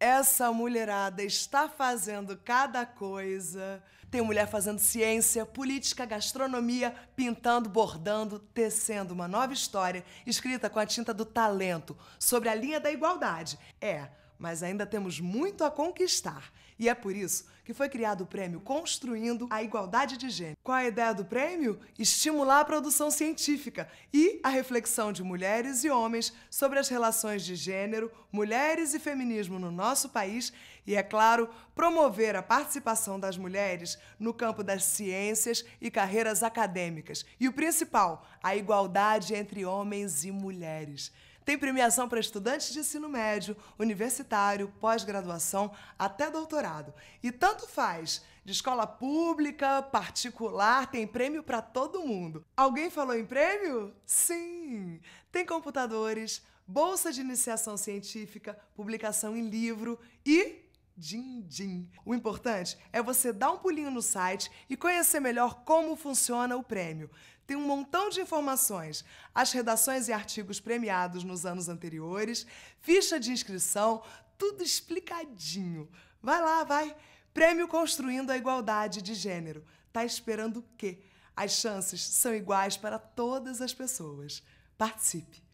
essa mulherada está fazendo cada coisa. Tem mulher fazendo ciência, política, gastronomia, pintando, bordando, tecendo uma nova história escrita com a tinta do talento sobre a linha da igualdade. É, mas ainda temos muito a conquistar. E é por isso que foi criado o prêmio Construindo a Igualdade de Gênero. Qual a ideia do prêmio? Estimular a produção científica e a reflexão de mulheres e homens sobre as relações de gênero, mulheres e feminismo no nosso país e, é claro, promover a participação das mulheres no campo das ciências e carreiras acadêmicas. E o principal, a igualdade entre homens e mulheres. Tem premiação para estudantes de ensino médio, universitário, pós-graduação, até doutorado. E tanto faz, de escola pública, particular, tem prêmio para todo mundo. Alguém falou em prêmio? Sim! Tem computadores, bolsa de iniciação científica, publicação em livro e din-din. O importante é você dar um pulinho no site e conhecer melhor como funciona o prêmio. Tem um montão de informações, as redações e artigos premiados nos anos anteriores, ficha de inscrição, tudo explicadinho. Vai lá, vai! Prêmio Construindo a Igualdade de Gênero. Tá esperando o quê? As chances são iguais para todas as pessoas. Participe!